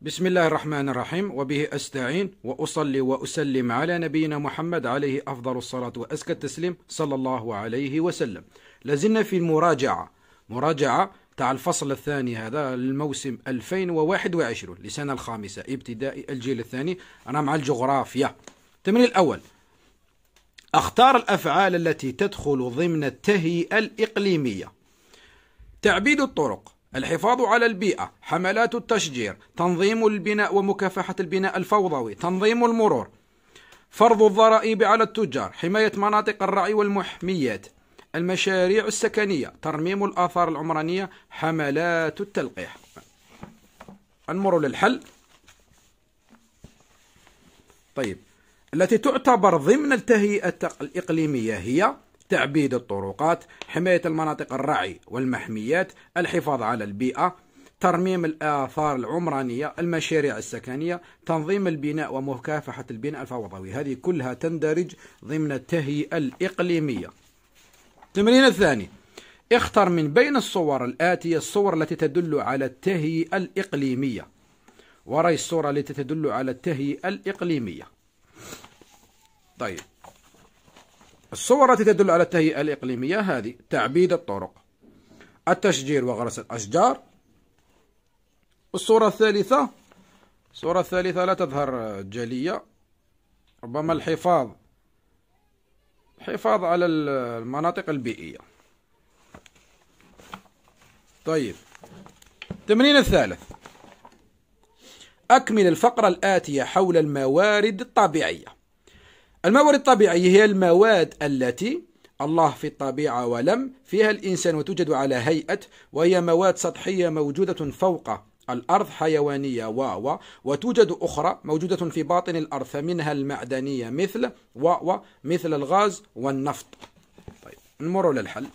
بسم الله الرحمن الرحيم وبه أستعين وأصلي وأسلم على نبينا محمد عليه أفضل الصلاة وأزكى التسليم صلى الله عليه وسلم لازلنا في المراجعة مراجعة تاع الفصل الثاني هذا الموسم 2021 لسنة الخامسة ابتدائي الجيل الثاني أنا مع الجغرافيا التمرين الأول أختار الأفعال التي تدخل ضمن التهيئة الإقليمية تعبيد الطرق الحفاظ على البيئة حملات التشجير تنظيم البناء ومكافحة البناء الفوضوي تنظيم المرور فرض الضرائب على التجار حماية مناطق الرعي والمحميات المشاريع السكنية ترميم الآثار العمرانية حملات التلقيح نمر للحل طيب التي تعتبر ضمن التهيئة الإقليمية هي تعبيد الطرقات حماية المناطق الرعي والمحميات الحفاظ على البيئة ترميم الآثار العمرانية المشاريع السكنية تنظيم البناء ومكافحة البناء الفوضوي هذه كلها تندرج ضمن التهيئة الإقليمية التمرين الثاني اختر من بين الصور الآتية الصور التي تدل على التهيئة الإقليمية وري الصورة التي تدل على التهيئة الإقليمية طيب الصور التي تدل على التهيئة الإقليمية هذه تعبيد الطرق التشجير وغرس الأشجار الصورة الثالثة الصورة الثالثة لا تظهر جلية ربما الحفاظ الحفاظ على المناطق البيئية طيب التمرين الثالث أكمل الفقرة الآتية حول الموارد الطبيعية الموارد الطبيعية هي المواد التي الله في الطبيعة ولم فيها الإنسان وتوجد على هيئة وهي مواد سطحية موجودة فوق الأرض حيوانية و وتوجد أخرى موجودة في باطن الأرض فمنها المعدنية مثل و مثل الغاز والنفط طيب نمر للحل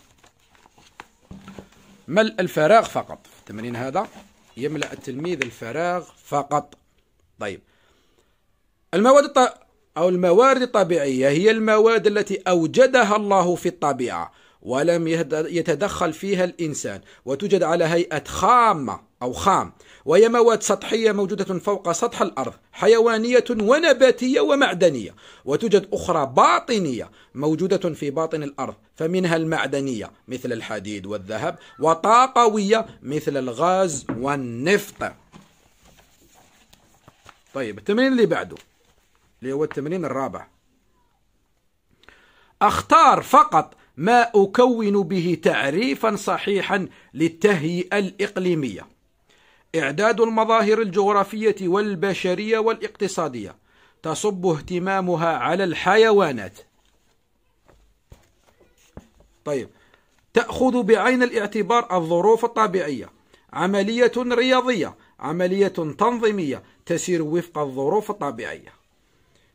ملء الفراغ فقط التمرين هذا يملأ التلميذ الفراغ فقط طيب المواد الط... أو الموارد الطبيعية هي المواد التي أوجدها الله في الطبيعة ولم يتدخل فيها الإنسان وتوجد على هيئة خامة أو خام وهي مواد سطحية موجودة فوق سطح الأرض حيوانية ونباتية ومعدنية وتوجد أخرى باطنية موجودة في باطن الأرض فمنها المعدنية مثل الحديد والذهب وطاقوية مثل الغاز والنفط طيب التمرين اللي بعده اللي هو التمرين الرابع أختار فقط ما أكون به تعريفا صحيحا للتهيئة الإقليمية إعداد المظاهر الجغرافية والبشرية والاقتصادية تصب اهتمامها على الحيوانات طيب تأخذ بعين الاعتبار الظروف الطبيعية عملية رياضية عملية تنظيمية تسير وفق الظروف الطبيعية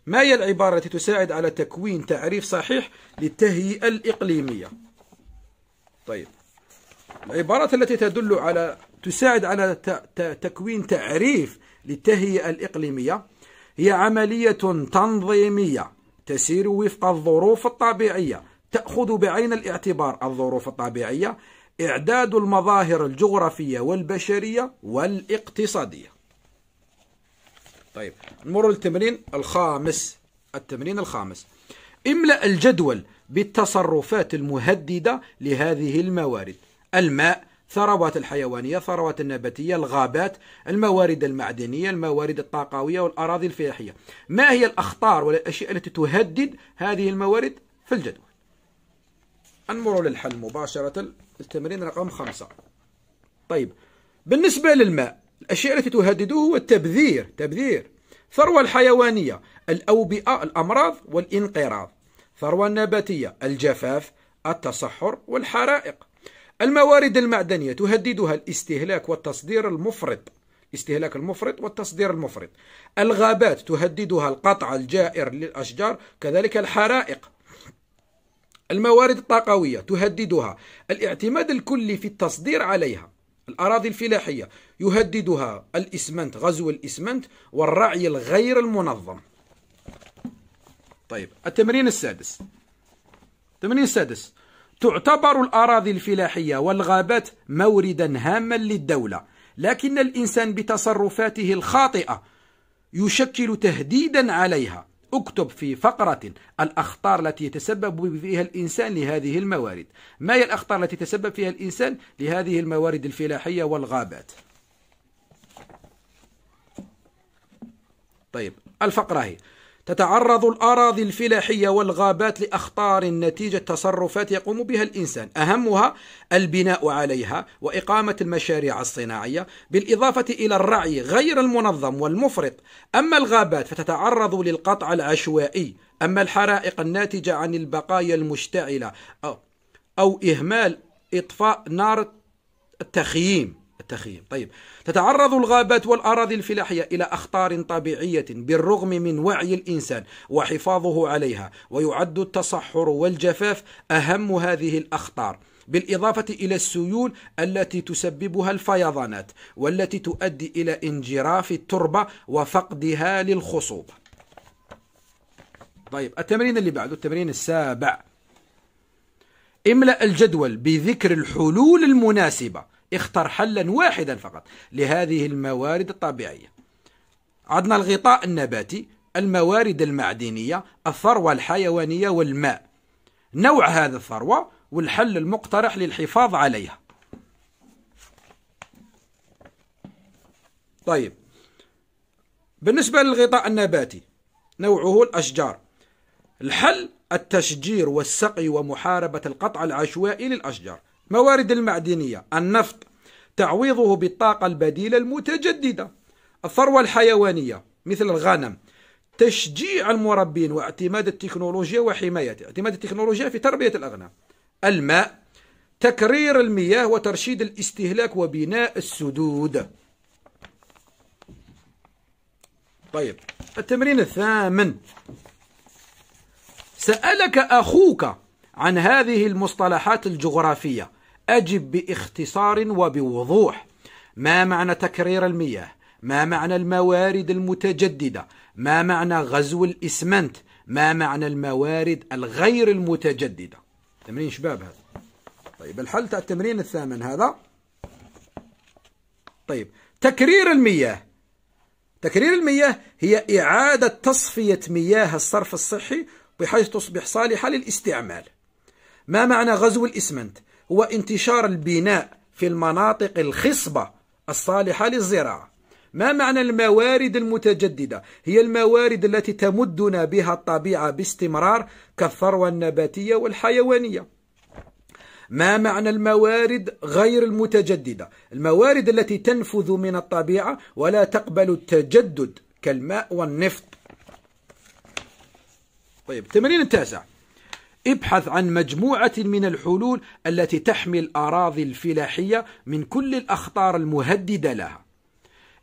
ما هي العبارة التي تساعد على تكوين تعريف صحيح للتهيئة الإقليمية طيب العبارات التي تدل على تساعد على تكوين تعريف للتهيئة الإقليمية هي عملية تنظيمية تسير وفق الظروف الطبيعية تأخذ بعين الاعتبار الظروف الطبيعية إعداد المظاهر الجغرافية والبشرية والاقتصادية طيب نمر للتمرين الخامس التمرين الخامس املأ الجدول بالتصرفات المهددة لهذه الموارد الماء ثروات الحيوانية ثروات النباتية الغابات الموارد المعدنية الموارد الطاقوية والأراضي الفلاحية ما هي الأخطار والأشياء التي تهدد هذه الموارد في الجدول نمر للحل مباشرة التمرين رقم خمسة طيب بالنسبة للماء الأشياء التي تهدده هو التبذير تبذير ثروة الحيوانية الأوبئة الأمراض والإنقراض ثروة النباتية الجفاف التصحر والحرائق الموارد المعدنية تهددها الاستهلاك والتصدير المفرط الاستهلاك المفرط والتصدير المفرط الغابات تهددها القطع الجائر للأشجار كذلك الحرائق الموارد الطاقوية تهددها الاعتماد الكلي في التصدير عليها الأراضي الفلاحية يهددها الإسمنت غزو الإسمنت والرعي الغير المنظم طيب التمرين السادس التمرين السادس تعتبر الأراضي الفلاحية والغابات موردا هاما للدولة لكن الإنسان بتصرفاته الخاطئة يشكل تهديدا عليها اكتب في فقرة الأخطار التي يتسبب فيها الإنسان لهذه الموارد ما هي الأخطار التي يتسبب فيها الإنسان لهذه الموارد الفلاحية والغابات طيب الفقرة هي تتعرض الأراضي الفلاحية والغابات لأخطار نتيجة تصرفات يقوم بها الإنسان أهمها البناء عليها وإقامة المشاريع الصناعية بالإضافة إلى الرعي غير المنظم والمفرط أما الغابات فتتعرض للقطع العشوائي أما الحرائق الناتجة عن البقايا المشتعلة أو إهمال إطفاء نار التخييم التخييم طيب تتعرض الغابات والأراضي الفلاحية إلى أخطار طبيعية بالرغم من وعي الإنسان وحفاظه عليها ويعد التصحر والجفاف أهم هذه الأخطار بالإضافة إلى السيول التي تسببها الفيضانات والتي تؤدي إلى انجراف التربة وفقدها للخصوب طيب التمرين اللي بعده التمرين السابع املأ الجدول بذكر الحلول المناسبة اختر حلا واحدا فقط لهذه الموارد الطبيعية عندنا الغطاء النباتي الموارد المعدنية الثروة الحيوانية والماء نوع هذا الثروة والحل المقترح للحفاظ عليها طيب بالنسبة للغطاء النباتي نوعه الأشجار الحل التشجير والسقي ومحاربة القطع العشوائي للأشجار موارد المعدنية النفط تعويضه بالطاقة البديلة المتجددة الثروة الحيوانية مثل الغنم تشجيع المربين واعتماد التكنولوجيا وحمايته اعتماد التكنولوجيا في تربية الأغنام الماء تكرير المياه وترشيد الاستهلاك وبناء السدود طيب التمرين الثامن سألك أخوك عن هذه المصطلحات الجغرافية أجب باختصار وبوضوح ما معنى تكرير المياه ما معنى الموارد المتجددة ما معنى غزو الإسمنت ما معنى الموارد الغير المتجددة تمرين شباب هذا طيب الحل تاع التمرين الثامن هذا طيب تكرير المياه تكرير المياه هي إعادة تصفية مياه الصرف الصحي بحيث تصبح صالحة للاستعمال ما معنى غزو الإسمنت هو انتشار البناء في المناطق الخصبة الصالحة للزراعة ما معنى الموارد المتجددة؟ هي الموارد التي تمدنا بها الطبيعة باستمرار كالثروة النباتية والحيوانية ما معنى الموارد غير المتجددة؟ الموارد التي تنفذ من الطبيعة ولا تقبل التجدد كالماء والنفط طيب التمرين التاسع ابحث عن مجموعة من الحلول التي تحمي الأراضي الفلاحية من كل الأخطار المهددة لها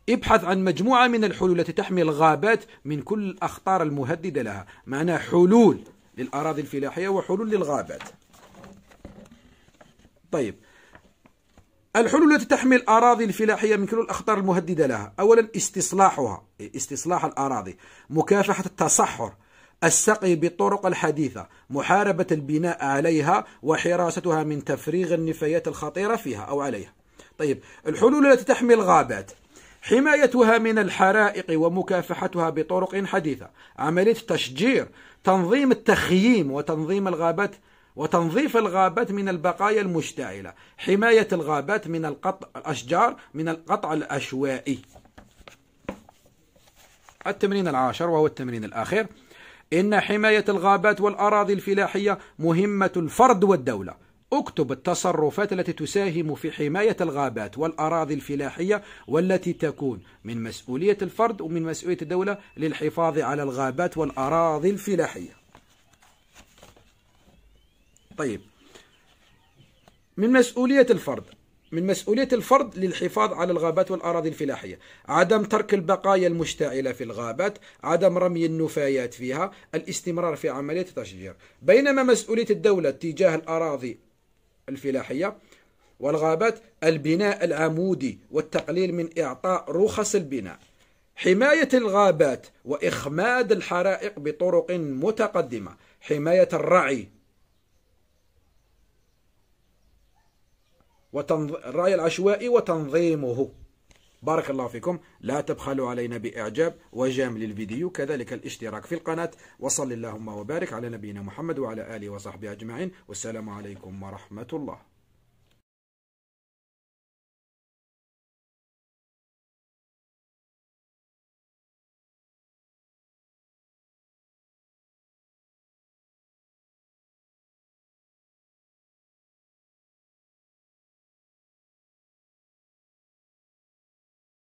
ابحث عن مجموعة من الحلول التي تحمي الغابات من كل الأخطار المهددة لها معنى حلول للأراضي الفلاحية وحلول للغابات طيب الحلول التي تحمي الأراضي الفلاحية من كل الأخطار المهددة لها أولا استصلاحها إيه، استصلاح الأراضي مكافحة التصحر السقي بالطرق الحديثة محاربة البناء عليها وحراستها من تفريغ النفايات الخطيرة فيها أو عليها طيب الحلول التي تحمي الغابات حمايتها من الحرائق ومكافحتها بطرق حديثة عملية تشجير تنظيم التخييم وتنظيم الغابات وتنظيف الغابات من البقايا المشتعلة حماية الغابات من القطع الأشجار من القطع العشوائي التمرين العاشر وهو التمرين الأخير إن حماية الغابات والأراضي الفلاحية مهمة الفرد والدولة اكتب التصرفات التي تساهم في حماية الغابات والأراضي الفلاحية والتي تكون من مسؤولية الفرد ومن مسؤولية الدولة للحفاظ على الغابات والأراضي الفلاحية طيب من مسؤولية الفرد من مسؤولية الفرد للحفاظ على الغابات والأراضي الفلاحية عدم ترك البقايا المشتعلة في الغابات عدم رمي النفايات فيها الاستمرار في عملية التشجير بينما مسؤولية الدولة تجاه الأراضي الفلاحية والغابات البناء العمودي والتقليل من إعطاء رخص البناء حماية الغابات وإخماد الحرائق بطرق متقدمة حماية الرعي وتنظ... الرأي العشوائي وتنظيمه بارك الله فيكم لا تبخلوا علينا بإعجاب وجام للفيديو كذلك الاشتراك في القناة وصل اللهم وبارك على نبينا محمد وعلى آله وصحبه أجمعين والسلام عليكم ورحمة الله